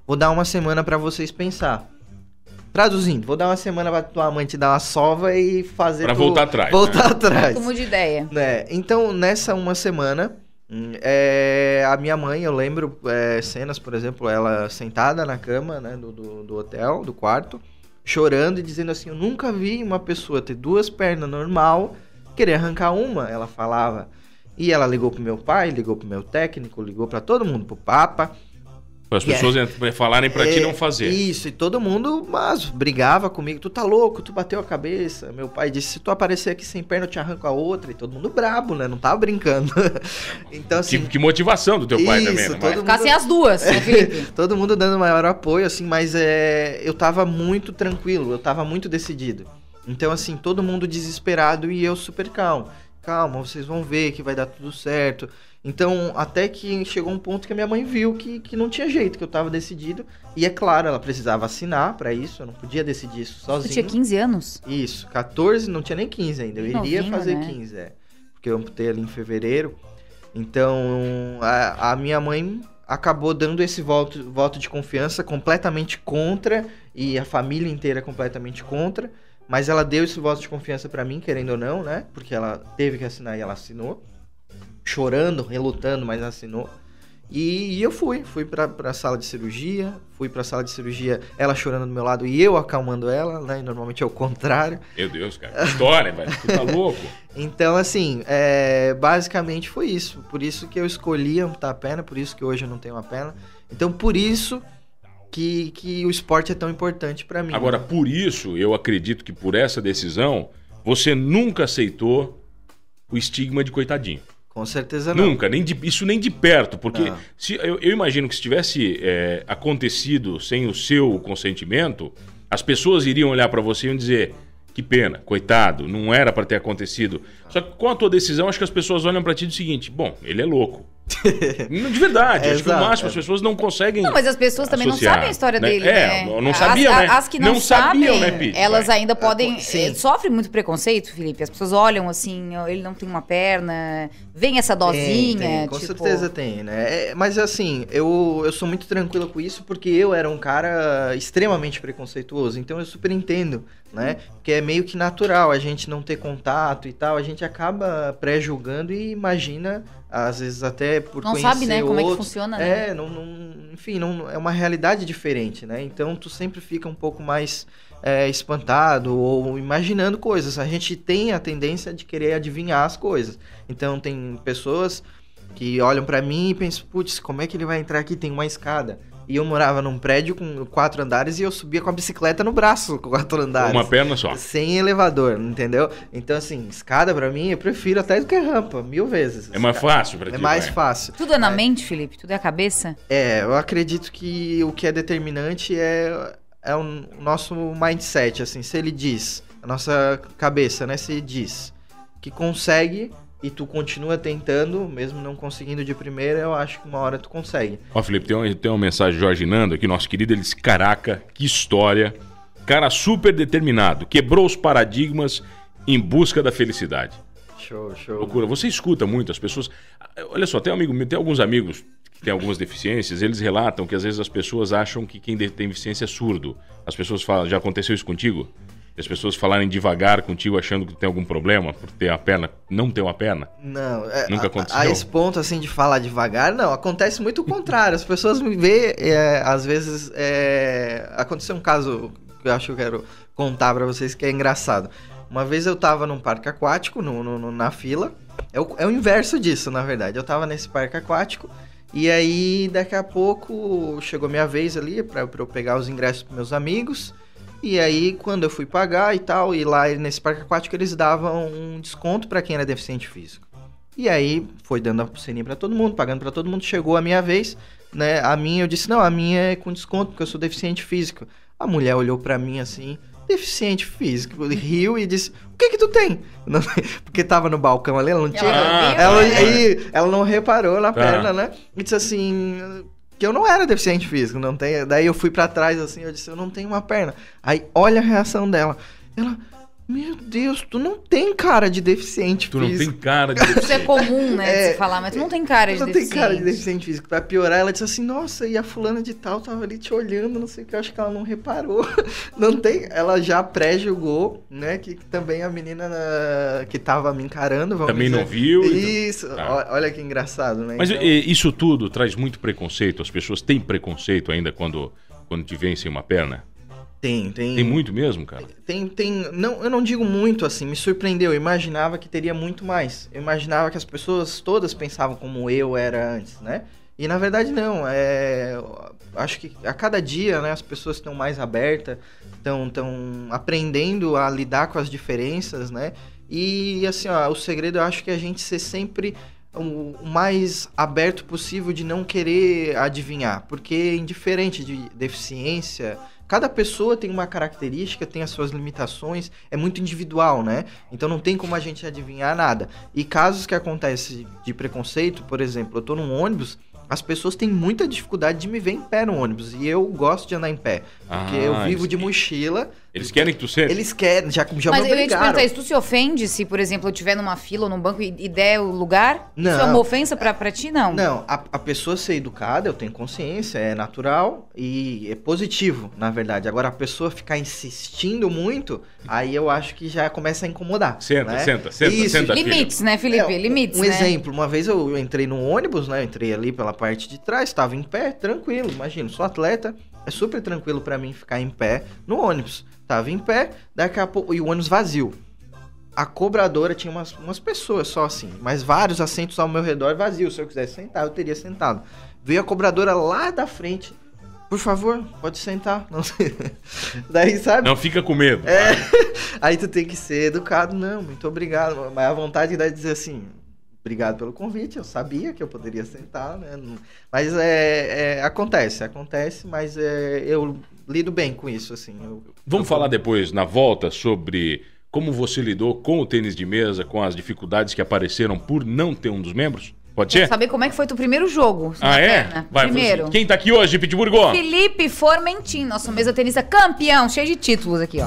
vou dar uma semana para vocês pensar. Traduzindo, vou dar uma semana pra tua mãe te dar uma sova e fazer. Pra tu... voltar atrás. Voltar né? atrás. Como de ideia. Né, então, nessa uma semana, é, a minha mãe, eu lembro é, cenas, por exemplo, ela sentada na cama né, do, do, do hotel, do quarto chorando e dizendo assim: Eu nunca vi uma pessoa ter duas pernas normal querer arrancar uma, ela falava. E ela ligou pro meu pai, ligou pro meu técnico, ligou para todo mundo, pro Papa. Para as pessoas yeah. É. falarem para é, ti não fazer. Isso, e todo mundo mas, brigava comigo. Tu tá louco, tu bateu a cabeça. Meu pai disse: se tu aparecer aqui sem perna, eu te arranco a outra. E todo mundo brabo, né? Não tava brincando. [LAUGHS] então, assim. Que, que, motivação do teu pai também, né? Ficar sem as duas. [LAUGHS] É, né, todo mundo dando maior apoio, assim, mas é, eu tava muito tranquilo, eu tava muito decidido. Então, assim, todo mundo desesperado e eu super calmo calma, vocês vão ver que vai dar tudo certo. Então, até que chegou um ponto que a minha mãe viu que, que não tinha jeito, que eu estava decidido. E é claro, ela precisava assinar para isso, eu não podia decidir isso sozinho. Você tinha 15 anos? Isso, 14, não tinha nem 15 ainda. Eu Novinho, iria fazer né? 15, é. Porque eu amputei ali em fevereiro. Então, a, a minha mãe acabou dando esse voto, voto de confiança completamente contra, e a família inteira completamente contra. Mas ela deu esse voto de confiança para mim, querendo ou não, né? Porque ela teve que assinar e ela assinou. Chorando, relutando, mas assinou. E, e eu fui, fui pra, pra sala de cirurgia, fui pra sala de cirurgia, ela chorando do meu lado e eu acalmando ela, né? E normalmente é o contrário. Meu Deus, cara, que história, velho, tu tá louco. [LAUGHS] Então, assim, é, basicamente foi isso. Por isso que eu escolhi amputar a perna, por isso que hoje eu não tenho uma perna. Então, por isso que, que o esporte é tão importante para mim. Né? Agora, por isso, eu acredito que por essa decisão, você nunca aceitou o estigma de coitadinho. Com certeza não. Nunca, nem de, isso nem de perto, porque ah. se, eu, eu, imagino que se tivesse é, acontecido sem o seu consentimento, as pessoas iriam olhar para você e iam dizer: que pena, coitado, não era para ter acontecido. Só que com a tua decisão, acho que as pessoas olham para ti do seguinte: bom, ele é louco, de verdade, é, acho exato, que o máximo é. as pessoas não conseguem. Não, mas as pessoas também associar, não sabem a história né? dele. É, né? não sabiam, as, né? As que não, não né, sabem, sabiam, né, Pete? Elas ainda é, podem. É, sofrem muito preconceito, Felipe. As pessoas olham assim, ele não tem uma perna, vem essa dozinha. Tem, tem, com tipo... certeza tem, né? É, mas assim, eu, eu sou muito tranquila com isso porque eu era um cara extremamente preconceituoso, então eu super entendo, né? Porque é meio que natural a gente não ter contato e tal, a gente acaba pré-julgando e imagina às vezes até por não conhecer sabe né outro, como é que funciona é, né? é não, não, enfim não é uma realidade diferente né então tu sempre fica um pouco mais é, espantado ou imaginando coisas a gente tem a tendência de querer adivinhar as coisas então tem pessoas que olham para mim e pensam putz como é que ele vai entrar aqui tem uma escada e eu morava num prédio com quatro andares e eu subia com a bicicleta no braço, com quatro andares. Uma perna só. Sem elevador, entendeu? Então, assim, escada para mim eu prefiro até do que rampa, mil vezes. É mais fácil pra é ti. É mais fácil. Tudo é na mente, Felipe? Tudo é a cabeça? É, eu acredito que o que é determinante é, é o nosso mindset, assim, se ele diz, a nossa cabeça, né, se diz que consegue e tu continua tentando, mesmo não conseguindo de primeira, eu acho que uma hora tu consegue. Ó, Felipe, tem, um, tem uma mensagem de Jorge Nando aqui, nosso querido, ele disse, caraca, que história. Cara super determinado, quebrou os paradigmas em busca da felicidade. Show, show. Loucura. Você escuta muito as pessoas. Olha só, tem, um amigo, tem alguns amigos que têm algumas deficiências, eles relatam que às vezes as pessoas acham que quem tem deficiência é surdo. As pessoas falam, já aconteceu isso contigo? as pessoas falarem devagar contigo achando que tem algum problema por ter a perna, não ter uma perna? Não, é, nunca aconteceu. A, a, esse ponto assim de falar devagar, não, acontece muito o contrário. As pessoas me veem, é, às vezes, é... aconteceu um caso que eu acho que eu quero contar para vocês que é engraçado. Uma vez eu tava num parque aquático, no, no, no na fila, é o, é o inverso disso, na verdade. Eu tava nesse parque aquático e aí daqui a pouco chegou minha vez ali para eu pegar os ingressos pros meus amigos. E aí, quando eu fui pagar e tal, e lá nesse parque aquático eles davam um desconto para quem era deficiente físico. E aí, foi dando a pulseirinha para todo mundo, pagando para todo mundo, chegou a minha vez, né? A minha, eu disse, não, a minha é com desconto, porque eu sou deficiente físico. A mulher olhou para mim assim, deficiente físico, riu e disse: O que que tu tem? [LAUGHS] Não, porque tava no balcão ali, ela não tinha. Ah, ela, ela, né? ela não reparou na tá. perna, né? E disse assim: que eu não era deficiente físico, não tem. Daí eu fui para trás assim, eu disse, eu não tenho uma perna. Aí olha a reação dela. Ela, meu Deus, tu não tem cara de deficiente tu físico. Tu não tem cara de deficiente. Isso é comum, né, é, de se falar, mas tu não tem cara de não Tu não tem cara de deficiente físico. Pra piorar, ela disse assim, nossa, e a fulana de tal tava ali te olhando, não sei o que, eu acho que ela não reparou. [LAUGHS] Não tem... Ela já pré-julgou, né, que, que, também a menina na, ah, que tava me encarando... também dizer. não viu. Então. Isso, então... olha que engraçado, né? Mas então... isso tudo traz muito preconceito, as pessoas têm preconceito ainda quando, quando te vencem uma perna? Tem, tem. Tem muito mesmo, cara? Tem, tem. Não, eu não digo muito assim, me surpreendeu. Eu imaginava que teria muito mais. Eu imaginava que as pessoas todas pensavam como eu era antes, né? E na verdade não. É... Acho que a cada dia né, as pessoas estão mais abertas, estão tão aprendendo a lidar com as diferenças, né? E assim, ó, o segredo eu acho que é a gente ser sempre o mais aberto possível de não querer adivinhar, porque indiferente de deficiência Cada pessoa tem uma característica, tem as suas limitações, é muito individual, né? Então não tem como a gente adivinhar nada. E casos que acontecem de preconceito, por exemplo, eu tô num ônibus, as pessoas têm muita dificuldade de me ver em pé no ônibus. E eu gosto de andar em pé. Porque ah, eu vivo de mochila. Eles querem que tu seja? Eles querem, já, já Mas me eu ia te perguntar isso, tu se ofende se, por exemplo, eu estiver numa fila ou num banco e, e der o lugar? Não. Isso é uma ofensa pra, pra ti, não? Não, a, a pessoa ser educada, eu tenho consciência, é natural e é positivo, na verdade. Agora, a pessoa ficar insistindo muito, aí eu acho que já começa a incomodar. Senta, né? senta, senta, isso. senta, Limites, filho. né, Felipe? É, Limites, Um né? exemplo, uma vez eu, eu entrei num ônibus, né, eu entrei ali pela parte de trás, estava em pé, tranquilo, imagino, sou atleta, é super tranquilo para mim ficar em pé no ônibus. Tava em pé, daqui a pouco. E o ônibus vazio. A cobradora tinha umas, umas pessoas só assim, mas vários assentos ao meu redor vazios. Se eu quisesse sentar, eu teria sentado. Veio a cobradora lá da frente. Por favor, pode sentar. [LAUGHS] Não sei. Daí, sabe? Não fica com medo. É. [LAUGHS] Aí tu tem que ser educado. Não, muito obrigado. Mas a vontade dá de é dizer assim: obrigado pelo convite. Eu sabia que eu poderia sentar, né? Mas é, é acontece, acontece. Mas é, eu lido bem com isso, assim. Eu, Vamos eu... falar depois, na volta, sobre como você lidou com o tênis de mesa, com as dificuldades que apareceram por não ter um dos membros? Pode ser? Quero saber como é que foi o teu primeiro jogo. Ah, é? Perna. Vai, primeiro. Você. Quem tá aqui hoje, Pitburgo? Felipe Formentin, nosso mesa tenista campeão, cheio de títulos aqui, ó.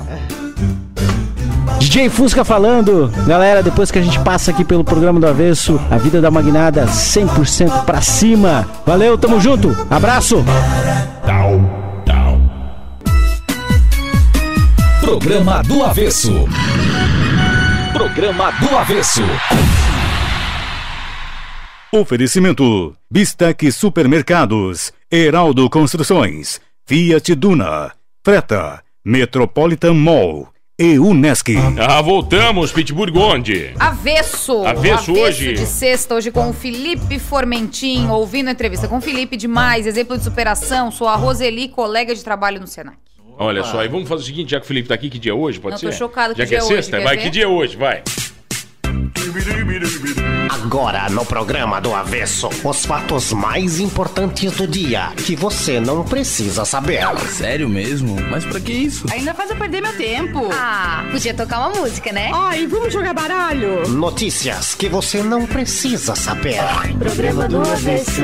DJ Fusca falando. Galera, depois que a gente passa aqui pelo programa do Avesso, a vida da Magnada 100% pra cima. Valeu, tamo junto. Abraço. Tchau. Programa do Avesso. Programa do Avesso. Oferecimento: Bistec Supermercados, Heraldo Construções, Fiat Duna, Freta, Metropolitan Mall e Unesco. Ah, voltamos, Pittsburgh onde? Avesso. Avesso, hoje. de sexta, hoje com o Felipe Formentinho ouvindo a entrevista com o Felipe, demais, exemplo de superação, sua Roseli, colega de trabalho no Senac. Olha só, e vamos fazer o seguinte, já que o Felipe tá aqui, que dia é hoje? Pode Não, ser? tô chocado que já que dia é é hoje, sexta? quer vai, ver? que dia é hoje? Vai. Agora no programa do Avesso, os fatos mais importantes do dia que você não precisa saber. Sério mesmo? Mas pra que isso? Ainda faz eu perder meu tempo. Ah, podia tocar uma música, né? Ai, vamos jogar baralho? Notícias que você não precisa saber. Programa do Avesso.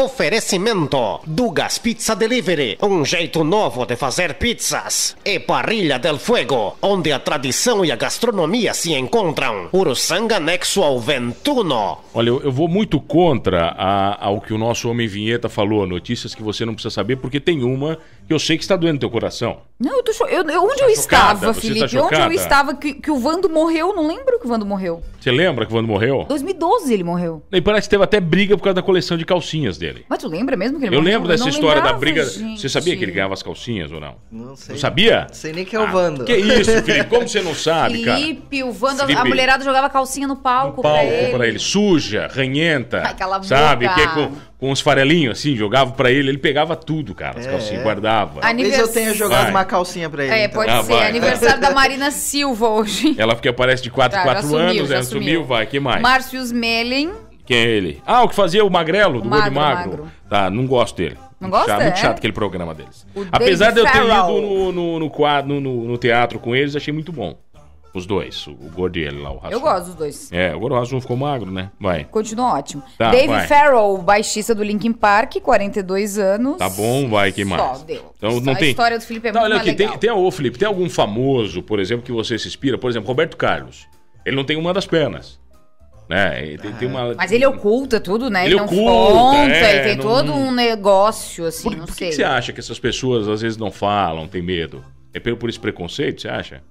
Oferecimento Dugas Pizza Delivery, um jeito novo de fazer pizzas. E Parrilha del Fuego, onde a tradição e a gastronomia se encontram. Uruçanga anexo ao Ventuno. Olha, eu, vou muito contra a, ao que o nosso homem vinheta falou, notícias que você não precisa saber, porque tem uma eu sei que está doendo teu coração. Não, eu tô cho... eu, eu, onde tá eu chocada, estava, tá Felipe? Tá onde eu estava que, que, o Vando morreu? não lembro que o Vando morreu. Você lembra que o Vando morreu? 2012 ele morreu. E parece que teve até briga por causa da coleção de calcinhas dele. Mas tu lembra mesmo que ele eu morreu? Eu lembro dessa história lembrava, da briga. Gente. Você sabia que ele ganhava as calcinhas ou não? Não sei. Não sabia? Não sei nem que é o ah, Vando. Que isso, Felipe? [LAUGHS] Como você não sabe, cara? Felipe, o Vando, Felipe. a mulherada jogava calcinha no palco, no palco pra ele. pra ele. Suja, ranhenta. Ai, cala a boca. Sabe? Que é com com os farelinhos, assim, jogava para ele, ele pegava tudo, cara, as é. calcinhas, é. guardava. Talvez eu tenha jogado vai. uma calcinha pra ele. É, então. pode ah, ser. Vai. Aniversário da Marina [LAUGHS] Silva hoje. Ela porque aparece de 4 em 4 anos, ela né? assumiu. assumiu, vai, que mais? Márcio Smelling. Quem é ele? Ah, o que fazia o Magrelo, do Gordo magro, magro. Tá, não gosto dele. Não gosta? Chato, é? Muito chato aquele programa deles. O Apesar David de eu ter Farrell. ido no, no, no, quadro, no, no teatro com eles, achei muito bom. Os dois, o gordo e ele lá, o raso Eu gosto dos dois. É, agora o não ficou magro, né? Vai. Continua ótimo. Tá, Dave vai. Farrell, baixista do Linkin Park, 42 anos. Tá bom, vai, que mais? Só, deu. Então, Só não a tem... história do Felipe é tá, muito olha aqui, legal. Tem, tem, Felipe, tem algum famoso, por exemplo, que você se inspira? Por exemplo, Roberto Carlos. Ele não tem uma das pernas. Né? Ele tem, ah. tem uma... Mas ele oculta tudo, né? Ele, ele oculta, conta, é, ele tem não... todo um negócio, assim, por, não por sei. Por que você acha que essas pessoas às vezes não falam, tem medo? É pelo por esse preconceito, você acha?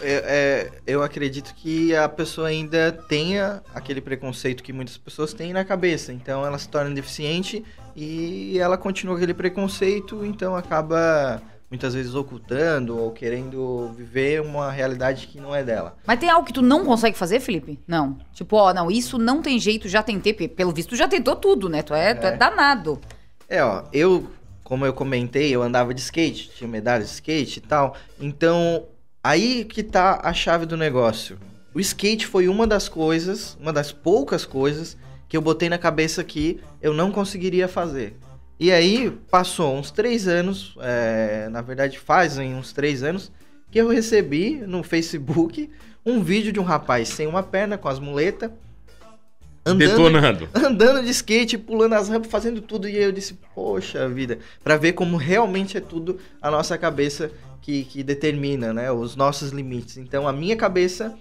É, é, eu acredito que a pessoa ainda tenha aquele preconceito que muitas pessoas têm na cabeça. Então ela se torna deficiente e ela continua aquele preconceito, então acaba muitas vezes ocultando ou querendo viver uma realidade que não é dela. Mas tem algo que tu não consegue fazer, Felipe? Não. Tipo, ó, não, isso não tem jeito, já tentei. Pelo visto, tu já tentou tudo, né? Tu é, é. Tu é danado. É, ó, eu como eu comentei, eu andava de skate, tinha medalha de skate e tal. Então, Aí que tá a chave do negócio. O skate foi uma das coisas, uma das poucas coisas que eu botei na cabeça que eu não conseguiria fazer. E aí passou uns três anos, é, na verdade fazem uns três anos, que eu recebi no Facebook um vídeo de um rapaz sem uma perna, com as muletas, andando, Detonando. [LAUGHS] andando de skate, pulando as rampas, fazendo tudo. E eu disse, poxa vida, para ver como realmente é tudo a nossa cabeça que, que determina, né? Os nossos limites. Então, a minha cabeça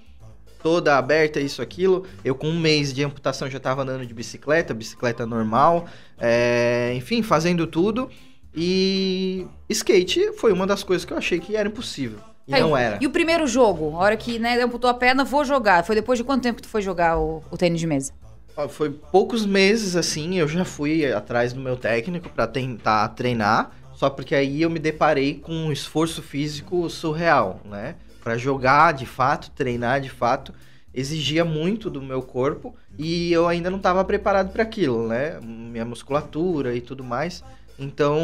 toda aberta, isso, aquilo. Eu, com um mês de amputação, já estava andando de bicicleta, bicicleta normal, é, enfim, fazendo tudo. E skate foi uma das coisas que eu achei que era impossível. E Aí, é, não era. E o primeiro jogo? A hora que né, amputou a perna, vou jogar. Foi depois de quanto tempo que tu foi jogar o, o tênis de mesa? Ah, foi poucos meses, assim, eu já fui atrás do meu técnico para tentar treinar. Só porque aí eu me deparei com um esforço físico surreal, né? Para jogar de fato, treinar de fato, exigia muito do meu corpo e eu ainda não estava preparado para aquilo, né? Minha musculatura e tudo mais. Então,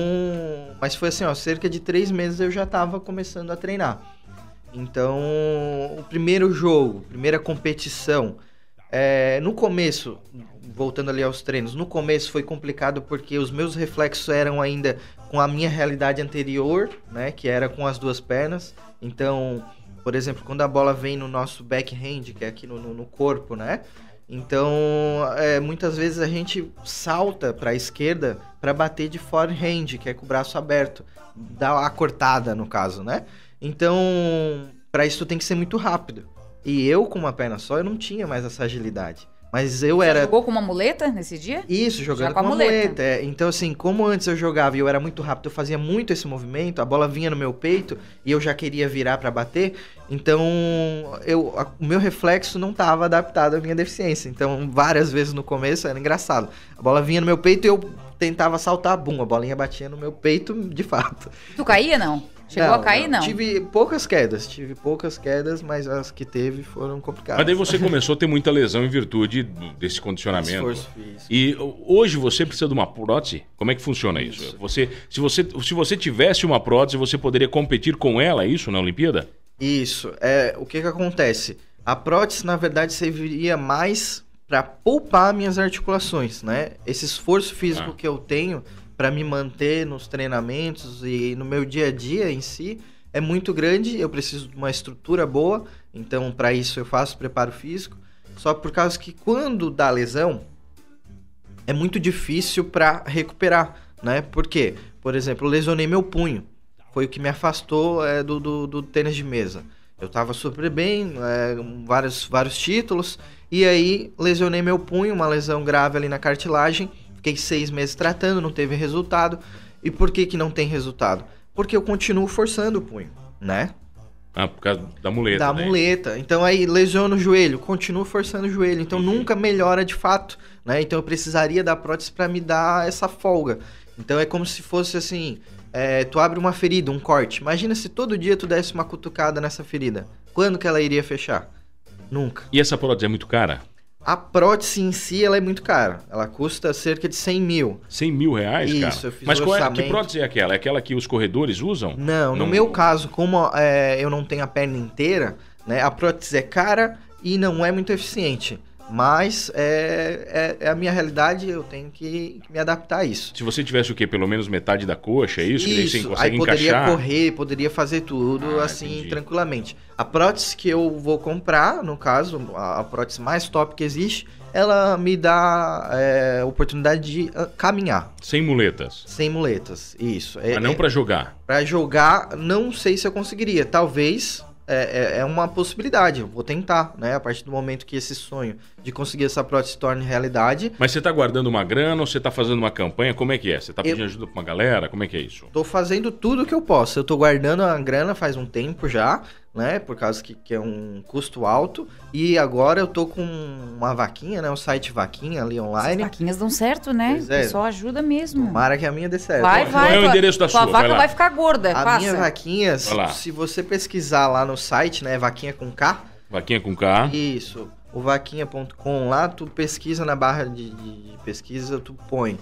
mas foi assim, ó, cerca de três meses eu já estava começando a treinar. Então, o primeiro jogo, primeira competição, é, no começo voltando ali aos treinos, no começo foi complicado porque os meus reflexos eram ainda com a minha realidade anterior, né, que era com as duas pernas. Então, por exemplo, quando a bola vem no nosso backhand, que é aqui no, no, no corpo, né? Então, é, muitas vezes a gente salta para a esquerda para bater de forehand, que é com o braço aberto, dá a cortada no caso, né? Então, para isso tem que ser muito rápido. E eu com uma perna só, eu não tinha mais essa agilidade. Mas eu Você era. Jogou com uma muleta nesse dia? Isso, jogando com, uma muleta. muleta é. Então, assim, como antes eu jogava e eu era muito rápido, eu fazia muito esse movimento, a bola vinha no meu peito e eu já queria virar para bater. Então, eu, a, o meu reflexo não estava adaptado à minha deficiência. Então, várias vezes no começo era engraçado. A bola vinha no meu peito e eu tentava saltar, bum, a bolinha batia no meu peito de fato. Tu caía, não? Chegou não, a cair, não. Tive poucas quedas, tive poucas quedas, mas as que teve foram complicadas. Mas daí você começou a ter muita lesão em virtude desse condicionamento. Esforço físico. E hoje você precisa de uma prótese? Como é que funciona isso? isso? Você, se, você, se você tivesse uma prótese, você poderia competir com ela, é isso, na Olimpíada? Isso. É, o que, que acontece? A prótese, na verdade, serviria mais para poupar minhas articulações, né? Esse esforço físico ah. que eu tenho para me manter nos treinamentos e no meu dia a dia em si é muito grande. Eu preciso de uma estrutura boa, então para isso eu faço preparo físico. Só por causa que quando dá lesão é muito difícil para recuperar, né? Porque, por exemplo, lesionei meu punho, foi o que me afastou é, do, do, do tênis de mesa. Eu tava super bem, é, vários, vários títulos, e aí lesionei meu punho, uma lesão grave ali na cartilagem Fiquei seis meses tratando, não teve resultado. E por que, que não tem resultado? Porque eu continuo forçando o punho, né? Ah, por causa da muleta. Da né? muleta. Então aí lesiona o joelho, continuo forçando o joelho. Então uhum. nunca melhora de fato, né? Então eu precisaria da prótese para me dar essa folga. Então é como se fosse assim: é, tu abre uma ferida, um corte. Imagina se todo dia tu desse uma cutucada nessa ferida. Quando que ela iria fechar? Nunca. E essa prótese é muito cara? A prótese em si, ela é muito cara. Ela custa cerca de 100 mil. 100 mil reais, Isso, cara? Isso, eu fiz Mas qual é, que prótese é aquela? É aquela que os corredores usam? Não, no meu caso, como é, eu não tenho a perna inteira, né, a prótese é cara e não é muito eficiente. Mas é, é, é, a minha realidade, eu tenho que, me adaptar a isso. Se você tivesse o quê? Pelo menos metade da coxa, é isso? Isso, que você aí poderia encaixar? correr, poderia fazer tudo ah, assim entendi. tranquilamente. A prótese que eu vou comprar, no caso, a, prótese mais top que existe, ela me dá é, oportunidade de ah, caminhar. Sem muletas? Sem muletas, isso. É, Mas é, não para jogar? Para jogar, não sei se eu conseguiria. Talvez é, é, é, uma possibilidade. Eu vou tentar, né? A partir do momento que esse sonho de conseguir essa prótese se torne realidade. Mas você está guardando uma grana ou você está fazendo uma campanha? Como é que é? Você está pedindo eu... ajuda para uma galera? Como é que é isso? Estou fazendo tudo o que eu posso. Eu estou guardando a grana faz um tempo já né? Por causa que, que, é um custo alto. E agora eu tô com uma vaquinha, né? Um site vaquinha ali online. As vaquinhas dão certo, né? É. Só ajuda mesmo. Tomara que a minha dê certo. Vai, vai. Qual é o endereço da tua sua? vaca vai, vai, ficar gorda, A passa. minha vaquinha, se, se você pesquisar lá no site, né? Vaquinha com K. Vaquinha com K. Isso. O vaquinha.com lá, tu pesquisa na barra de, de pesquisa, tu põe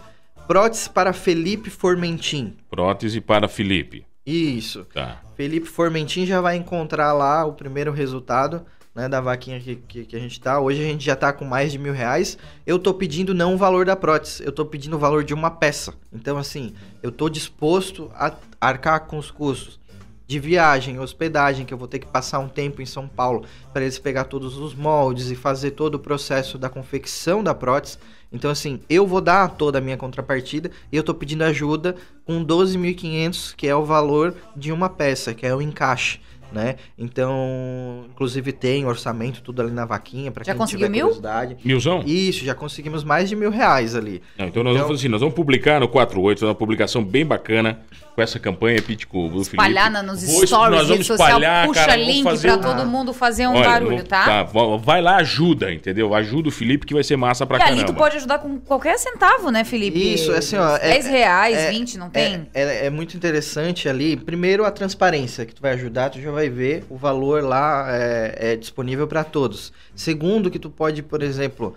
prótese para Felipe Formentim. Prótese para Felipe. Isso. Tá. Felipe Formentin já vai encontrar lá o primeiro resultado né, da vaquinha que, que, que, a gente tá. Hoje a gente já tá com mais de mil reais. Eu tô pedindo não o valor da prótese, eu tô pedindo o valor de uma peça. Então, assim, eu tô disposto a arcar com os custos de viagem, hospedagem, que eu vou ter que passar um tempo em São Paulo para eles pegar todos os moldes e fazer todo o processo da confecção da prótese. Então, assim, eu vou dar toda a minha contrapartida e eu tô pedindo ajuda com 12.500, que é o valor de uma peça, que é o encaixe né? Então, inclusive tem orçamento tudo ali na vaquinha para quem conseguiu tiver mil? curiosidade. Milzão? Isso, já conseguimos mais de mil reais ali. Não, então, nós então... vamos fazer assim, nós vamos publicar no 48, uma publicação bem bacana com essa campanha Pitco do Espalhar Felipe. nos Vou, stories, nós vamos espalhar, social, puxa cara, link para um... todo mundo fazer um Olha, barulho, tá? tá? Vai lá, ajuda, entendeu? Ajuda o Felipe que vai ser massa pra e caramba. E ali tu pode ajudar com qualquer centavo, né, Felipe? Isso, é assim, ó... 10 é- reais, é, 20, não é, tem? É, é muito interessante ali, primeiro a transparência que tu vai ajudar, tu já vai vai ver o valor lá é, é disponível para todos. Segundo, que tu pode, por exemplo,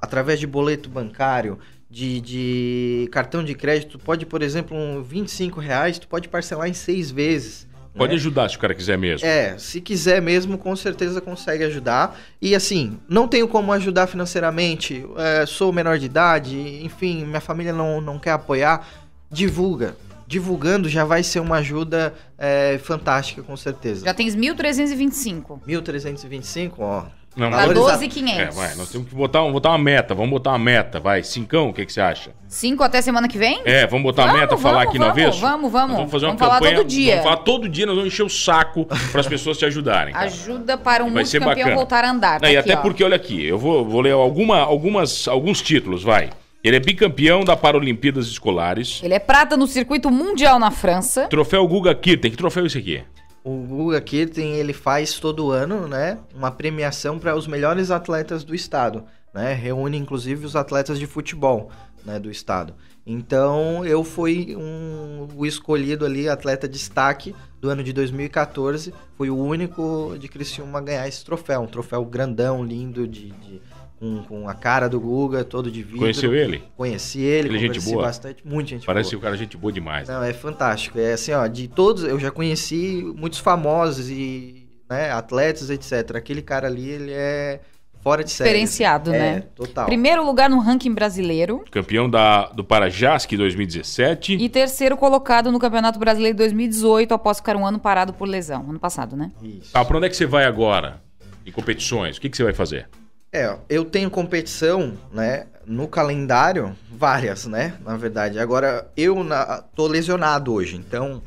através de boleto bancário, de, de cartão de crédito, pode, por exemplo, um 25 reais, tu pode parcelar em seis vezes. Né? Pode né? ajudar se o cara quiser mesmo. É, se quiser mesmo, com certeza consegue ajudar. E assim, não tenho como ajudar financeiramente, é, sou menor de idade, enfim, minha família não, não quer apoiar, divulga divulgando já vai ser uma ajuda é, fantástica, com certeza. Já tens 1.325. 1.325, ó. Não, tá 12,500. É, vai, nós temos que botar, botar uma meta, vamos botar uma meta, vai. Cincão, o que, que você acha? Cinco até semana que vem? É, vamos botar vamos, a meta, vamos, falar aqui na vez? Vamos, vamos. vamos fazer uma campanha. Falar todo dia. Vamos falar todo dia, nós vamos encher o saco para as pessoas te ajudarem. Cara. Ajuda para um multicampeão voltar a andar. Tá e aqui, até ó. porque, olha aqui, eu vou, vou ler alguma, algumas, alguns títulos, vai. Ele é bicampeão da Paralimpíadas Escolares. Ele é prata no circuito mundial na França. Troféu Guga Kirten. Que troféu é esse aqui? O Guga Kirten, ele faz todo ano, né, uma premiação para os melhores atletas do estado, né? Reúne inclusive os atletas de futebol, né, do estado. Então, eu fui um, o escolhido ali atleta destaque do ano de 2014, fui o único de Criciúma a ganhar esse troféu, um troféu grandão, lindo de, de com, com a cara do Guga, todo de vidro. Conheceu ele? Conheci ele, ele é gente boa. bastante, muito gente Parece boa. o cara gente boa demais. Não, é fantástico. É assim, ó, de todos, eu já conheci muitos famosos e né, atletas, etc. Aquele cara ali, ele é fora de série. Diferenciado, é, né? Total. Primeiro lugar no ranking brasileiro. Campeão da, do Parajasque 2017. E terceiro colocado no Campeonato Brasileiro 2018, após ficar um ano parado por lesão. Ano passado, né? Isso. Tá, pra onde é que você vai agora? Em competições, o que, que você vai fazer? É, eu tenho competição, né, no calendário, várias, né, na verdade. Agora, eu na, tô lesionado hoje, então...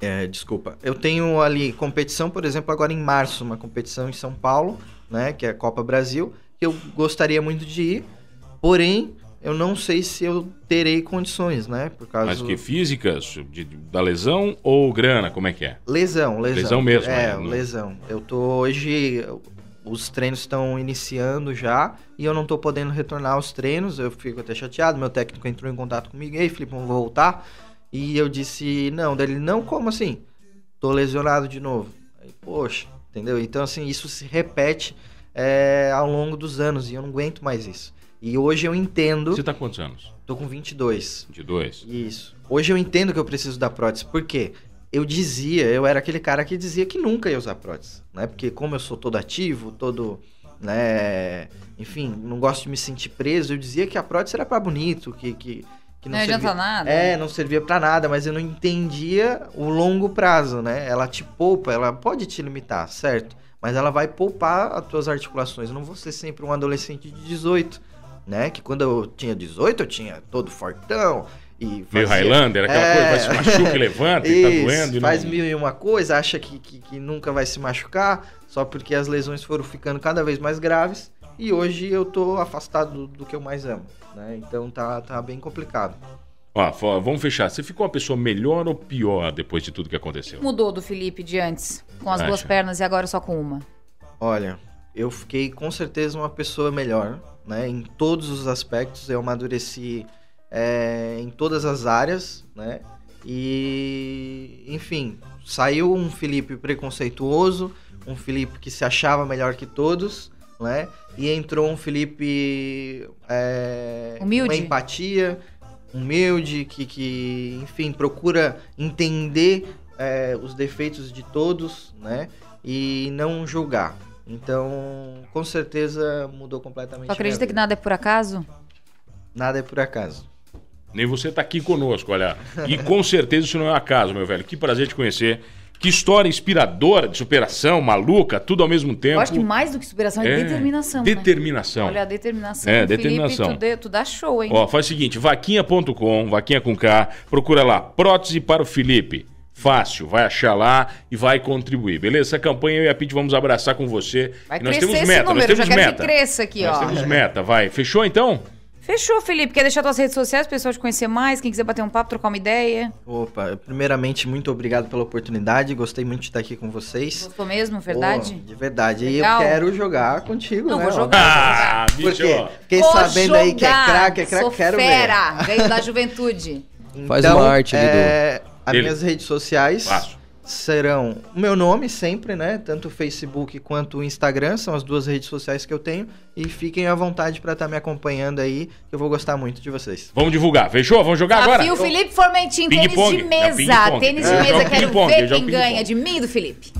É, desculpa. Eu tenho ali competição, por exemplo, agora em março, uma competição em São Paulo, né, que é a Copa Brasil, que eu gostaria muito de ir, porém, eu não sei se eu terei condições, né? Por causa Mas que físicas? De, da lesão ou grana? Como é que é? Lesão, lesão. Lesão mesmo, é, né? lesão. Eu tô hoje os treinos estão iniciando já e eu não estou podendo retornar aos treinos. Eu fico até chateado. Meu técnico entrou em contato comigo. Ei, Felipe, vamos voltar? E eu disse, não. Daí ele, não, como assim? Tô lesionado de novo. Aí, poxa, entendeu? Então, assim, isso se repete é, ao longo dos anos e eu não aguento mais isso. E hoje eu entendo. Você está com quantos anos? Tô com 22. 22. Isso. Hoje eu entendo que eu preciso da prótese. Por quê? eu dizia, eu era aquele cara que dizia que nunca ia usar prótese, né? Porque como eu sou todo ativo, todo, né, enfim, não gosto de me sentir preso, eu dizia que a prótese era para bonito, que, que que não, não servia, adianta nada. É, não servia para nada, mas eu não entendia o longo prazo, né? Ela te poupa, ela pode te limitar, certo? Mas ela vai poupar as tuas articulações. Eu não vou ser sempre um adolescente de 18, né? Que quando eu tinha 18, eu tinha todo fortão, e Meio Highlander, aquela é... coisa, vai se é. machuca e levanta Isso, e tá doendo. E faz não... mil e uma coisa, acha que, que, que, nunca vai se machucar, só porque as lesões foram ficando cada vez mais graves. E hoje eu tô afastado do, do que eu mais amo, né? Então tá, tá bem complicado. Ó, vamos fechar. Você ficou uma pessoa melhor ou pior depois de tudo que aconteceu? Mudou do Felipe de antes, com as acha? duas pernas e agora só com uma. Olha, eu fiquei com certeza uma pessoa melhor, né? Em todos os aspectos eu amadureci é, em todas as áreas, né? E, enfim, saiu um Felipe preconceituoso, um Felipe que se achava melhor que todos, né? E entrou um Felipe é, humilde. uma empatia, humilde, que, que enfim, procura entender é, os defeitos de todos, né? E não julgar. Então, com certeza mudou completamente. Você acredita que nada é por acaso? Nada é por acaso. Nem você está aqui conosco, olha. E com certeza isso não é um acaso, meu velho. Que prazer te conhecer. Que história inspiradora, de superação, maluca, tudo ao mesmo tempo. Eu acho que mais do que superação é, é determinação. Né? Determinação. Né? Olha, a determinação. É, determinação. Felipe, tu, de, tu dá show, hein? Ó, faz o seguinte: vaquinha.com, vaquinha com K, procura lá, prótese para o Felipe. Fácil, vai achar lá e vai contribuir, beleza? Essa campanha eu e a Pete vamos abraçar com você. Vai e nós temos meta, número, nós temos meta. Que cresça aqui, nós ó. Nós temos meta, vai. Fechou então? Fechou, Felipe. Quer deixar suas redes sociais, pessoal te conhecer mais, quem quiser bater um papo, trocar uma ideia? Opa, primeiramente, muito obrigado pela oportunidade. Gostei muito de estar aqui com vocês. Gostou mesmo, verdade? de verdade. Legal. E eu quero jogar contigo, Não, né? Vou jogar. Ah, bicho. Fiquei sabendo jogar. aí que é craque, é craque, quero fera. ver. Ganho da juventude. [LAUGHS] Então, Faz uma arte, É, as minhas redes sociais. Faço serão o meu nome sempre, né? Tanto o Facebook quanto o Instagram são as duas redes sociais que eu tenho. E fiquem à vontade para estar tá me acompanhando aí, eu vou gostar muito de vocês. Vamos divulgar, fechou? Vamos jogar Desafio agora? o Felipe Formentinho, ping tênis pong. de é, mesa. É, tênis de é, mesa, é. quero ver quem ganha. De mim e do Felipe.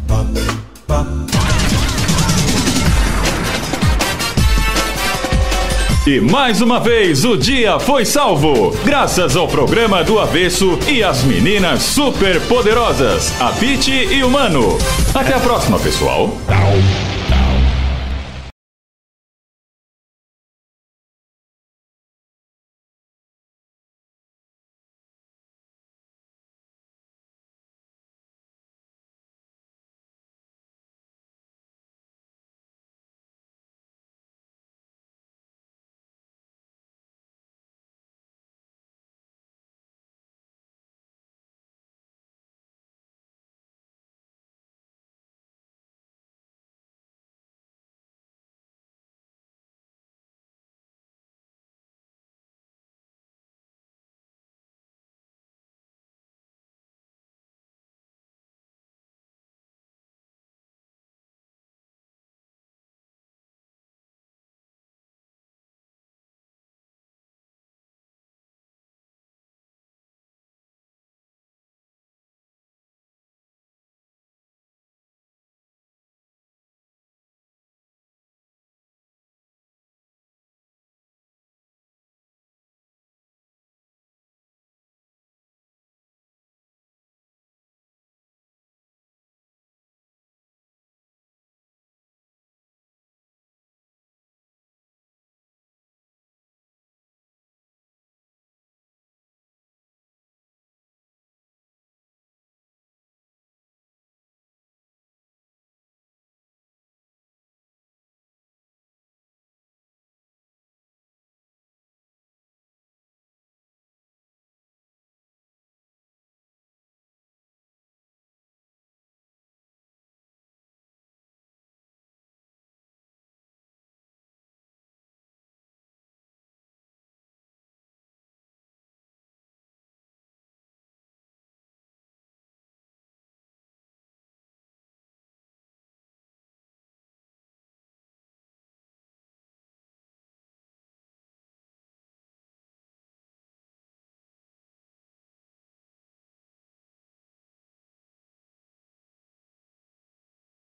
E mais uma vez o dia foi salvo, graças ao programa do Avesso e às meninas super poderosas, a Pete e o Mano. Até a próxima, pessoal.